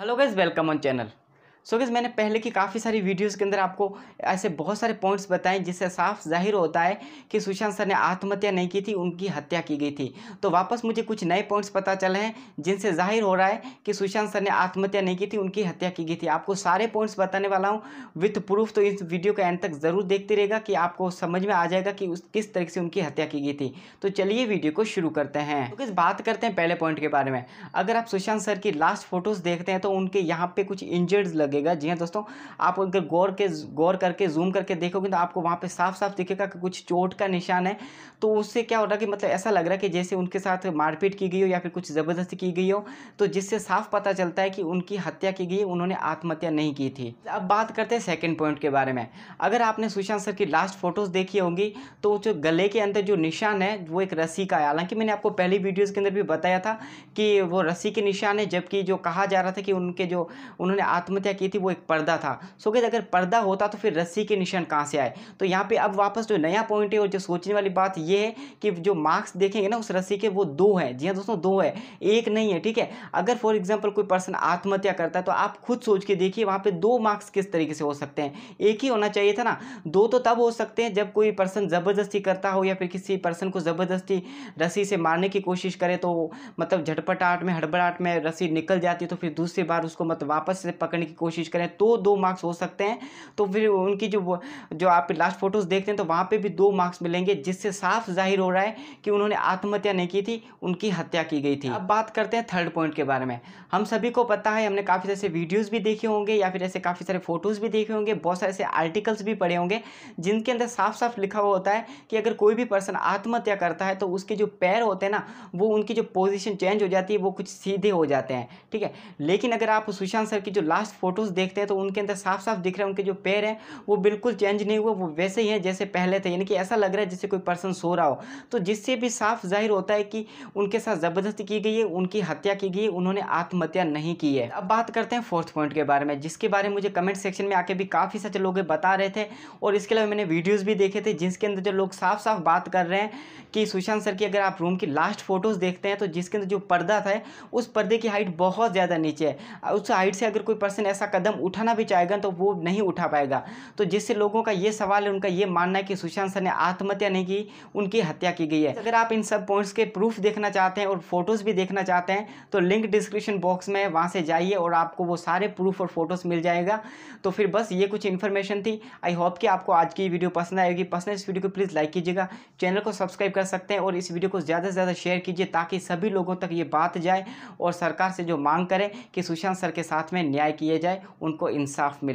hello guys welcome on channel so guys मैंने पहले की काफ़ी सारी वीडियोस के अंदर आपको ऐसे बहुत सारे पॉइंट्स बताएं जिससे साफ जाहिर होता है कि सुशांत सर ने आत्महत्या नहीं की थी उनकी हत्या की गई थी तो वापस मुझे कुछ नए पॉइंट्स पता चले हैं जिनसे जाहिर हो रहा है कि सुशांत सर ने आत्महत्या नहीं की थी उनकी हत्या की गई थी आपको सारे पॉइंट्स बताने वाला हूँ विथ प्रूफ तो इस वीडियो के एंड तक ज़रूर देखते रहेगा कि आपको समझ में आ जाएगा कि उस किस तरीके से उनकी हत्या की गई थी तो चलिए वीडियो को शुरू करते हैं तो किस बात करते हैं पहले पॉइंट के बारे में अगर आप सुशांत सर की लास्ट फोटोज़ देखते हैं तो उनके यहाँ पे कुछ इंजर्ड लगे लगेगा जी हाँ दोस्तों आप उनके गौर के गौर करके जूम करके देखोगे तो आपको वहाँ पे साफ साफ दिखेगा कि कुछ चोट का निशान है तो उससे क्या हो रहा है कि मतलब ऐसा लग रहा है कि जैसे उनके साथ मारपीट की गई हो या फिर कुछ ज़बरदस्ती की गई हो तो जिससे साफ पता चलता है कि उनकी हत्या की गई उन्होंने आत्महत्या नहीं की थी अब बात करते हैं सेकेंड पॉइंट के बारे में अगर आपने सुशांत सर की लास्ट फोटोज़ देखी होंगी तो जो गले के अंदर जो निशान है वो एक रस्सी का है हालांकि मैंने आपको पहली वीडियोज़ के अंदर भी बताया था कि वो रस्सी के निशान है जबकि जो कहा जा रहा था कि उनके जो उन्होंने आत्महत्या की की थी वो एक पर्दा था सो गैस अगर पर्दा होता तो फिर रस्सी के निशान कहाँ से आए तो यहाँ पे अब वापस जो नया पॉइंट है और जो सोचने वाली बात ये है कि जो मार्क्स देखेंगे ना उस रस्सी के वो दो हैं जी हाँ दोस्तों दो है एक नहीं है ठीक है अगर फॉर एग्जाम्पल कोई पर्सन आत्महत्या करता है तो आप खुद सोच के देखिए वहाँ पर दो मार्क्स किस तरीके से हो सकते हैं एक ही होना चाहिए था ना दो तो तब हो सकते हैं जब कोई पर्सन ज़बरदस्ती करता हो या फिर किसी पर्सन को ज़बरदस्ती रस्सी से मारने की कोशिश करे तो मतलब झटपटाहट में हड़बड़ाहट में रस्सी निकल जाती है तो फिर दूसरी बार उसको मतलब वापस से पकड़ने की कोशिश कोशिश करें तो दो मार्क्स हो सकते हैं तो फिर उनकी जो जो आप लास्ट फोटोज़ देखते हैं तो वहाँ पर भी दो मार्क्स मिलेंगे जिससे साफ जाहिर हो रहा है कि उन्होंने आत्महत्या नहीं की थी उनकी हत्या की गई थी अब बात करते हैं थर्ड पॉइंट के बारे में हम सभी को पता है हमने काफ़ी ऐसे वीडियोज़ भी देखे होंगे या फिर ऐसे काफ़ी सारे फोटोज़ भी देखे होंगे बहुत सारे ऐसे आर्टिकल्स भी पड़े होंगे जिनके अंदर साफ साफ लिखा हुआ होता है कि अगर कोई भी पर्सन आत्महत्या करता है तो उसके जो पैर होते हैं ना वो उनकी जो पोजीशन चेंज हो जाती है वो कुछ सीधे हो जाते हैं ठीक है लेकिन अगर आप सुशांत सर की जो लास्ट फोटोज़ शूज़ देखते हैं तो उनके अंदर साफ साफ दिख रहे हैं उनके जो पैर हैं वो बिल्कुल चेंज नहीं हुए वो वैसे ही हैं जैसे पहले थे यानी कि ऐसा लग रहा है जैसे कोई पर्सन सो रहा हो तो जिससे भी साफ जाहिर होता है कि उनके साथ ज़बरदस्ती की गई है उनकी हत्या की गई है उन्होंने आत्महत्या नहीं की है अब बात करते हैं फोर्थ पॉइंट के बारे में जिसके बारे में मुझे कमेंट सेक्शन में आके भी काफ़ी सारे लोग बता रहे थे और इसके अलावा मैंने वीडियोज़ भी देखे थे जिसके अंदर जो लोग साफ साफ बात कर रहे हैं कि सुशांत सर की अगर आप रूम की लास्ट फोटोज़ देखते हैं तो जिसके अंदर जो पर्दा था उस पर्दे की हाइट बहुत ज़्यादा नीचे है उस हाइट से अगर कोई पर्सन ऐसा ऐसा अच्छा कदम उठाना भी चाहेगा तो वो नहीं उठा पाएगा तो जिससे लोगों का ये सवाल है उनका ये मानना है कि सुशांत सर ने आत्महत्या नहीं की उनकी हत्या की गई है अगर आप इन सब पॉइंट्स के प्रूफ देखना चाहते हैं और फोटोज़ भी देखना चाहते हैं तो लिंक डिस्क्रिप्शन बॉक्स में वहाँ से जाइए और आपको वो सारे प्रूफ और फोटोज़ मिल जाएगा तो फिर बस ये कुछ इन्फॉर्मेशन थी आई होप कि आपको आज की वीडियो पसंद आएगी पसंद इस वीडियो को प्लीज़ लाइक कीजिएगा चैनल को सब्सक्राइब कर सकते हैं और इस वीडियो को ज़्यादा से ज़्यादा शेयर कीजिए ताकि सभी लोगों तक ये बात जाए और सरकार से जो मांग करें कि सुशांत सर के साथ में न्याय किया जाए उनको इंसाफ मिले